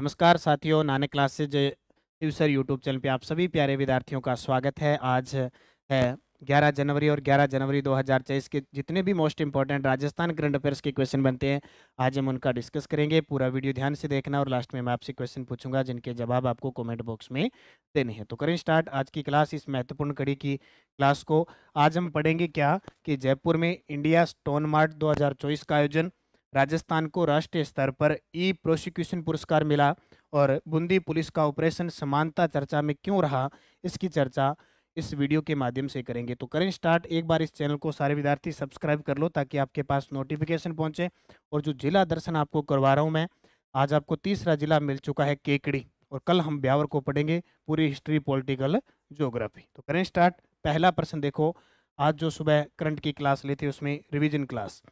नमस्कार साथियों नानक क्लासेज ट्यूसर यूट्यूब चैनल पे आप सभी प्यारे विद्यार्थियों का स्वागत है आज है 11 जनवरी और 11 जनवरी 2023 के जितने भी most important Rajasthan current affairs के क्वेश्चन बनते हैं आज हम उनका डिस्कस करेंगे पूरा वीडियो ध्यान से देखना और लास्ट में मैं आपसे क्वेश्चन पूछूंगा जिनके जवाब आपको कमेंट बॉक्स में देने हैं तो करें स्टार्ट आज की क्लास इस महत्वपूर्ण कड़ी की क्लास को आज हम पढ़ेंगे क्या कि जयपुर में इंडिया स्टोन मार्ट दो का आयोजन राजस्थान को राष्ट्रीय स्तर पर ई प्रोसिक्यूशन पुरस्कार मिला और बूंदी पुलिस का ऑपरेशन समानता चर्चा में क्यों रहा इसकी चर्चा इस वीडियो के माध्यम से करेंगे तो करें स्टार्ट एक बार इस चैनल को सारे विद्यार्थी सब्सक्राइब कर लो ताकि आपके पास नोटिफिकेशन पहुंचे और जो जिला दर्शन आपको करवा रहा हूं मैं आज आपको तीसरा जिला मिल चुका है केकड़ी और कल हम ब्यावर को पढ़ेंगे पूरी हिस्ट्री पॉलिटिकल जोग्राफी तो करें स्टार्ट पहला प्रश्न देखो आज जो सुबह करंट की क्लास ली थी उसमें रिविजन क्लास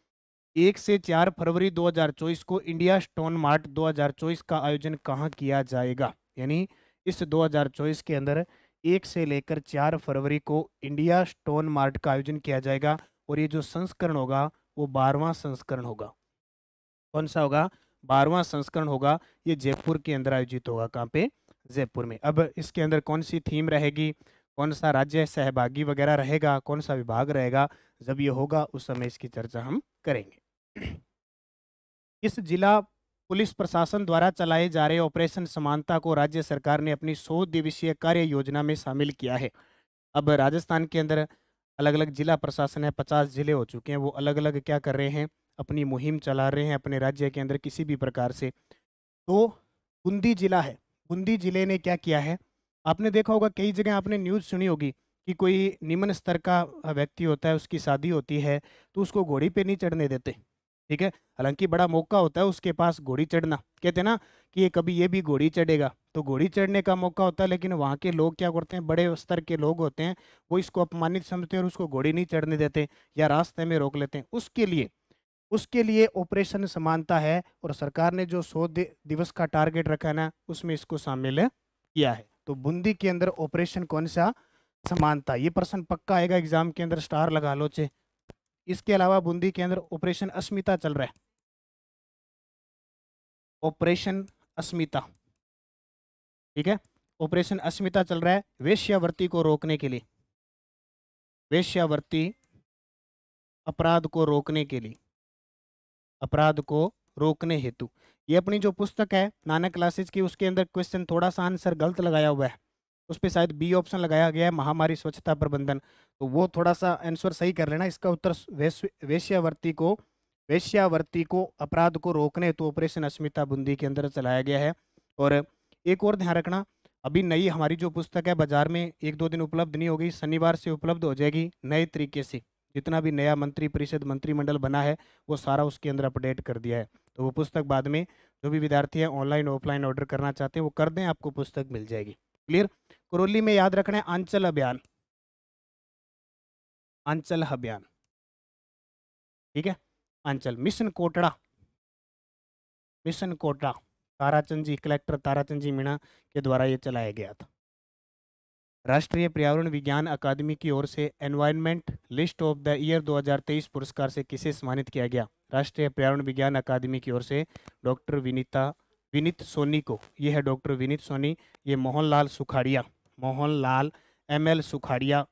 एक से चार फरवरी 2024 को इंडिया स्टोन मार्ट 2024 का आयोजन कहाँ किया जाएगा यानी इस 2024 के अंदर एक से लेकर चार फरवरी को इंडिया स्टोन मार्ट का आयोजन किया जाएगा और ये जो संस्करण होगा वो बारहवां संस्करण होगा कौन सा होगा बारहवां संस्करण होगा ये जयपुर के अंदर आयोजित होगा कहाँ पे जयपुर में अब इसके अंदर कौन सी थीम रहेगी कौन सा राज्य सहभागी वगैरह रहेगा कौन सा विभाग रहेगा जब ये होगा उस समय इसकी चर्चा हम करेंगे इस जिला पुलिस प्रशासन द्वारा चलाए जा रहे ऑपरेशन समानता को राज्य सरकार ने अपनी सौ दिवसीय कार्य योजना में शामिल किया है अब राजस्थान के अंदर अलग अलग जिला प्रशासन है पचास जिले हो चुके हैं वो अलग अलग क्या कर रहे हैं अपनी मुहिम चला रहे हैं अपने राज्य के अंदर किसी भी प्रकार से तो बूंदी जिला है बूंदी जिले ने क्या किया है आपने देखा होगा कई जगह आपने न्यूज़ सुनी होगी कि कोई निम्न स्तर का व्यक्ति होता है उसकी शादी होती है तो उसको घोड़ी पे नहीं चढ़ने देते ठीक है हालांकि बड़ा मौका होता है उसके पास घोड़ी चढ़ना कहते हैं ना कि ये कभी ये भी घोड़ी चढ़ेगा तो घोड़ी चढ़ने का मौका होता है लेकिन वहाँ के लोग क्या करते हैं बड़े स्तर के लोग होते हैं वो इसको अपमानित समझते हैं और उसको घोड़ी नहीं चढ़ने देते या रास्ते में रोक लेते हैं उसके लिए उसके लिए ऑपरेशन समानता है और सरकार ने जो सौ दिवस का टारगेट रखा है ना उसमें इसको शामिल किया है तो बूंदी के अंदर ऑपरेशन कौन सा समानता ये प्रश्न पक्का आएगा एग्जाम के अंदर स्टार लगा लो चे इसके अलावा बूंदी के अंदर ऑपरेशन अस्मिता चल रहा है ऑपरेशन अस्मिता ठीक है ऑपरेशन अस्मिता चल रहा है वेश्यावर्ती को रोकने के लिए वेश्यावर्ती अपराध को रोकने के लिए अपराध को रोकने हेतु ये अपनी जो पुस्तक है नाना क्लासेस की उसके अंदर क्वेश्चन थोड़ा सा आंसर गलत लगाया हुआ है उस पर शायद बी ऑप्शन लगाया गया है महामारी स्वच्छता प्रबंधन तो वो थोड़ा सा आंसर सही कर लेना इसका उत्तर वैश्यावर्ती को वैश्यावर्ती को अपराध को रोकने तो ऑपरेशन अस्मिता बुंदी के अंदर चलाया गया है और एक और ध्यान रखना अभी नई हमारी जो पुस्तक है बाजार में एक दो दिन उपलब्ध नहीं होगी शनिवार से उपलब्ध हो जाएगी नए तरीके से जितना भी नया मंत्री परिषद मंत्रिमंडल बना है वो सारा उसके अंदर अपडेट कर दिया है तो वो पुस्तक बाद में जो भी विद्यार्थी है ऑनलाइन ऑफलाइन ऑर्डर करना चाहते हैं वो कर दें आपको पुस्तक मिल जाएगी क्लियर कुरोली में याद रखना है आंचल अभियान आंचल अभियान ठीक है Aanchal mission Kotra mission Kotra Tarachand ji collector Tarachand ji Meena के द्वारा ये चलाया गया था राष्ट्रीय पर्यावरण विज्ञान अकादमी की ओर से environmentalist of the year 2023 पुरस्कार से किसे सम्मानित किया गया राष्ट्रीय पर्यावरण विज्ञान अकादमी की ओर से डॉक्टर विनीता विनीत सोनी को ये है डॉक्टर विनीत सोनी ये मोहनलाल सुखाड़िया मोहन लाल एम एल सुखाड़िया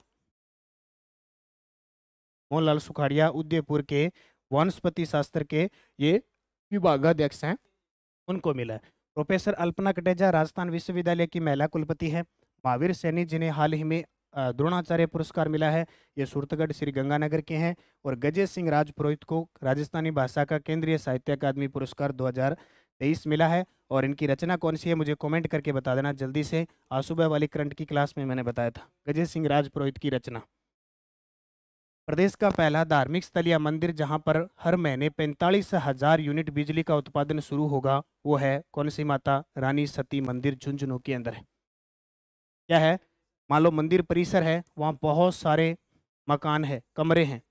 मोहन लाल सुखाड़िया उदयपुर के वनस्पति शास्त्र के ये विभागाध्यक्ष हैं उनको मिला है प्रोफेसर अल्पना कटेजा राजस्थान विश्वविद्यालय की महिला कुलपति है महावीर सैनी जिन्हें हाल ही में द्रोणाचार्य पुरस्कार मिला है ये सूरतगढ़ श्री गंगानगर के हैं और गजेश सिंह राजपुरोहित को राजस्थानी भाषा का केंद्रीय साहित्य अकादमी पुरस्कार 2000 तेईस मिला है और इनकी रचना कौन सी है मुझे कमेंट करके बता देना जल्दी से आज सुबह वाली करंट की क्लास में मैंने बताया था गजय सिंह राजपुरोहित की रचना प्रदेश का पहला धार्मिक स्थल या मंदिर जहां पर हर महीने पैंतालीस हजार यूनिट बिजली का उत्पादन शुरू होगा वो है कौन सी माता रानी सती मंदिर झुंझुनू के अंदर है क्या है मान लो मंदिर परिसर है वहाँ बहुत सारे मकान है कमरे हैं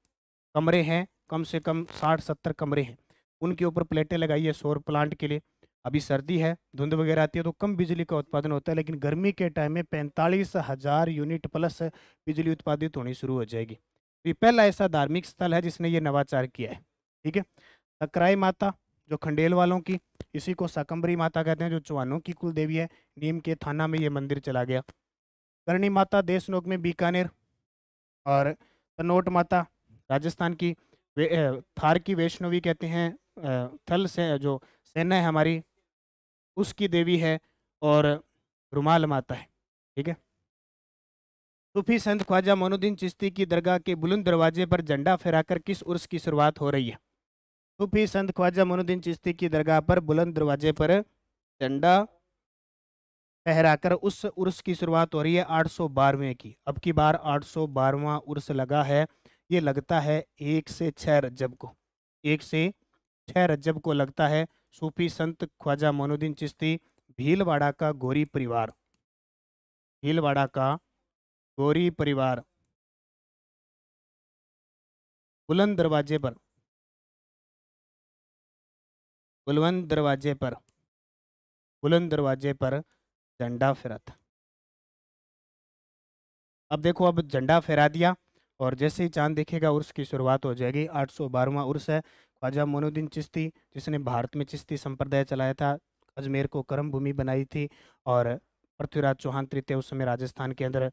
कमरे हैं कम से कम साठ सत्तर कमरे हैं उनके ऊपर प्लेटें लगाई है सौर प्लांट के लिए अभी सर्दी है धुंध वगैरह आती है तो कम बिजली का उत्पादन होता है लेकिन गर्मी के टाइम में पैंतालीस हज़ार यूनिट प्लस बिजली उत्पादित होनी शुरू हो जाएगी तो ये पहला ऐसा धार्मिक स्थल है जिसने ये नवाचार किया है ठीक है सकराई माता जो खंडेल वालों की इसी को साकम्बरी माता कहते हैं जो चौहानों की कुल देवी है नीम के थाना में ये मंदिर चला गया करणी माता देशनोक में बीकानेर और तनोट माता राजस्थान की थार की वैष्णवी कहते हैं थल से जो सेना है हमारी उसकी देवी है और रुमाल माता है ठीक है सूफी संत ख्वाजा मोनुद्दीन चिश्ती की दरगाह के बुलंद दरवाजे पर झंडा फहराकर किस उर्स की शुरुआत हो रही है सूफी संत ख्वाजा मोनुद्दीन चिश्ती की दरगाह पर बुलंद दरवाजे पर झंडा फहराकर उस उर्स की शुरुआत हो रही है आठ सौ बारहवें की अब की बार आठ सौ बारहवा उर्स लगा है ये लगता है एक से छः रजब को एक से छः रज्जब को लगता है सूफी संत ख्वाजा मोनुद्दीन चिश्ती भीलवाड़ा का गोरी परिवार भीलवाड़ा का गोरी परिवार बुलंद दरवाजे पर बुलंद दरवाजे पर बुलंद दरवाजे पर झंडा फेरा था अब देखो अब झंडा फहरा दिया और जैसे ही चांद देखेगा उर्स की शुरुआत हो जाएगी आठ सौ बारहवा उर्स है ख्वाजा मोनुद्दीन चिश्ती जिसने भारत में चिश्ती संप्रदाय चलाया था अजमेर को कर्म भूमि बनाई थी और पृथ्वीराज चौहान तृतीय उस समय राजस्थान के अंदर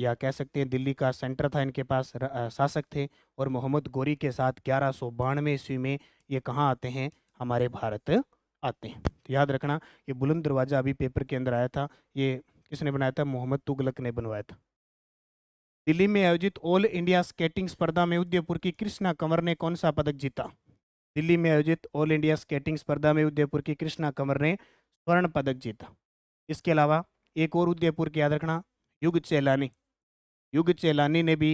या कह सकते हैं दिल्ली का सेंटर था इनके पास शासक थे और मोहम्मद गोरी के साथ ग्यारह सौ बानवे ईस्वी में ये कहाँ आते हैं हमारे भारत आते हैं तो याद रखना ये बुलंद दरवाज़ा अभी पेपर के अंदर आया था ये किसने बनाया था मोहम्मद तुगलक ने बनवाया था दिल्ली में आयोजित ऑल इंडिया स्केटिंग स्पर्धा में उदयपुर की कृष्णा कंवर ने कौन सा पदक जीता दिल्ली में आयोजित ऑल इंडिया स्केटिंग स्पर्धा में उदयपुर की कृष्णा कंवर ने स्वर्ण पदक जीता इसके अलावा एक और उदयपुर की याद रखना युग चेलानी युग चेलानी ने भी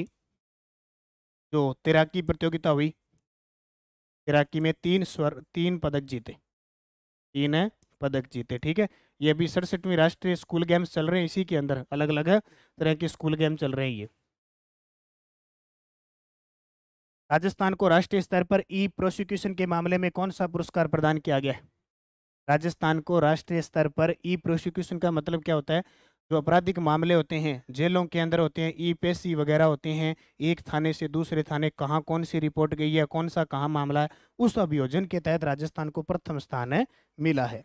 जो तैराकी प्रतियोगिता हुई तैराकी में तीन स्वर तीन पदक जीते तीन पदक जीते ठीक है ये अभी सड़सठवीं राष्ट्रीय स्कूल गेम्स चल रहे हैं इसी के अंदर अलग अलग तरह के स्कूल गेम चल रहे हैं ये राजस्थान को राष्ट्रीय स्तर पर ई प्रोसिक्यूशन के मामले में कौन सा पुरस्कार प्रदान किया गया है राजस्थान को राष्ट्रीय स्तर पर ई प्रोसिक्यूशन का मतलब क्या होता है जो आपराधिक मामले होते हैं जेलों के अंदर होते हैं ई पेशी वगैरह होते हैं एक थाने से दूसरे थाने कहाँ कौन सी रिपोर्ट गई है कौन सा कहाँ मामला है उस अभियोजन के तहत राजस्थान को प्रथम स्थान मिला है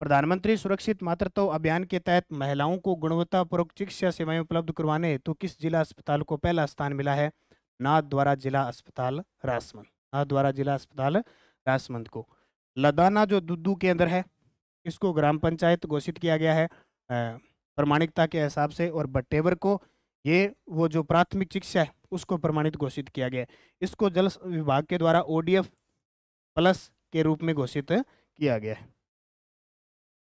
प्रधानमंत्री सुरक्षित मातृत्व अभियान के तहत महिलाओं को गुणवत्तापूर्वक चिकित्सा सेवाएं उपलब्ध करवाने तो किस जिला अस्पताल को पहला स्थान मिला है नाथद्वारा जिला अस्पताल रासमंद नाथद्वारा जिला अस्पताल रासमंद को लदाना जो दुद्दू के अंदर है इसको ग्राम पंचायत घोषित किया गया है प्रमाणिकता के हिसाब से और बटेवर को ये वो जो प्राथमिक चिकित्सा है उसको प्रमाणित घोषित किया गया है इसको जल विभाग के द्वारा ओडीएफ प्लस के रूप में घोषित किया गया है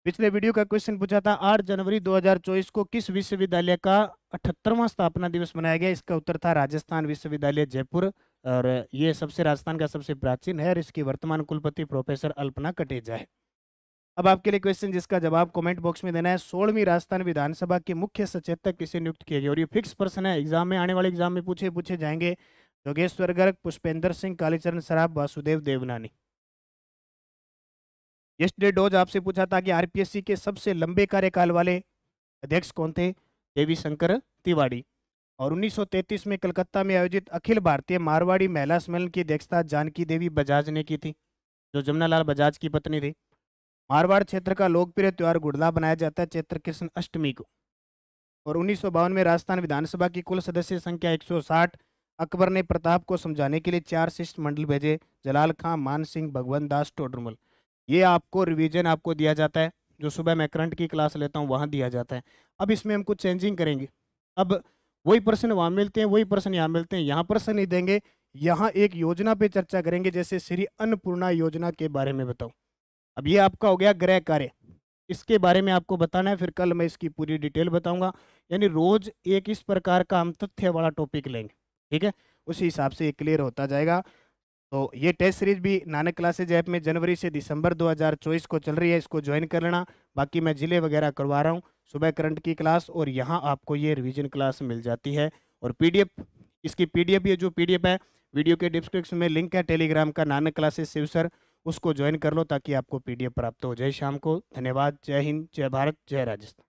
पिछले वीडियो का क्वेश्चन पूछा था 8 जनवरी 2024 को किस विश्वविद्यालय का अठहत्तरवां स्थापना दिवस मनाया गया इसका उत्तर था राजस्थान विश्वविद्यालय जयपुर और ये सबसे राजस्थान का सबसे प्राचीन है और इसकी वर्तमान कुलपति प्रोफेसर अल्पना कटेजा है अब आपके लिए क्वेश्चन जिसका जवाब कमेंट बॉक्स में देना है सोलहवीं राजस्थान विधानसभा के मुख्य सचेतक किसे नियुक्त किया गया और ये फिक्स पर्सन है एग्जाम में आने वाले एग्जाम में पूछे पूछे जाएंगे जोगेश्वर गर्ग पुष्पेंद्र सिंह कालीचरण सराफ वासुदेव देवनानी यस्टरडे डोज आपसे पूछा था कि आरपीएससी के सबसे लंबे कार्यकाल वाले अध्यक्ष कौन थे देवी शंकर तिवाड़ी और 1933 में कलकत्ता में आयोजित अखिल भारतीय मारवाड़ी महिला सम्मेलन की अध्यक्षता जानकी देवी बजाज ने की थी जो जमुनालाल बजाज की पत्नी थी मारवाड़ क्षेत्र का लोकप्रिय त्यौहार गुड़ला बनाया जाता है चैत्र कृष्ण अष्टमी को और उन्नीस में राजस्थान विधानसभा की कुल सदस्य संख्या एक अकबर ने प्रताप को समझाने के लिए चार शिष्ट मंडल भेजे जलाल खां मान सिंह भगवंत दास टोडरमल ये आपको रिवीजन आपको दिया जाता है जो सुबह मैं करंट की क्लास लेता हूँ वहाँ दिया जाता है अब इसमें हम कुछ चेंजिंग करेंगे अब वही पर्सन वहाँ मिलते हैं वही पर्सन यहाँ मिलते हैं यहाँ पर्सन नहीं देंगे यहाँ एक योजना पे चर्चा करेंगे जैसे श्री अन्नपूर्णा योजना के बारे में बताऊँ अब ये आपका हो गया गृह कार्य इसके बारे में आपको बताना है फिर कल मैं इसकी पूरी डिटेल बताऊँगा यानी रोज एक इस प्रकार का हम तथ्य वाला टॉपिक लेंगे ठीक है उसी हिसाब से ये क्लियर होता जाएगा तो ये टेस्ट सीरीज भी नानक क्लासेज ऐप में जनवरी से दिसंबर 2024 को चल रही है इसको ज्वाइन कर लेना बाकी मैं ज़िले वगैरह करवा रहा हूँ सुबह करंट की क्लास और यहाँ आपको ये रिविजन क्लास मिल जाती है और पी इसकी पी डी जो पी है वीडियो के डिस्क्रिप्शन में लिंक है टेलीग्राम का नानक क्लासेज शिव सर उसको ज्वाइन कर लो ताकि आपको पीडीएफ प्राप्त हो जय शाम को धन्यवाद जय हिंद जय भारत जय राजस्थान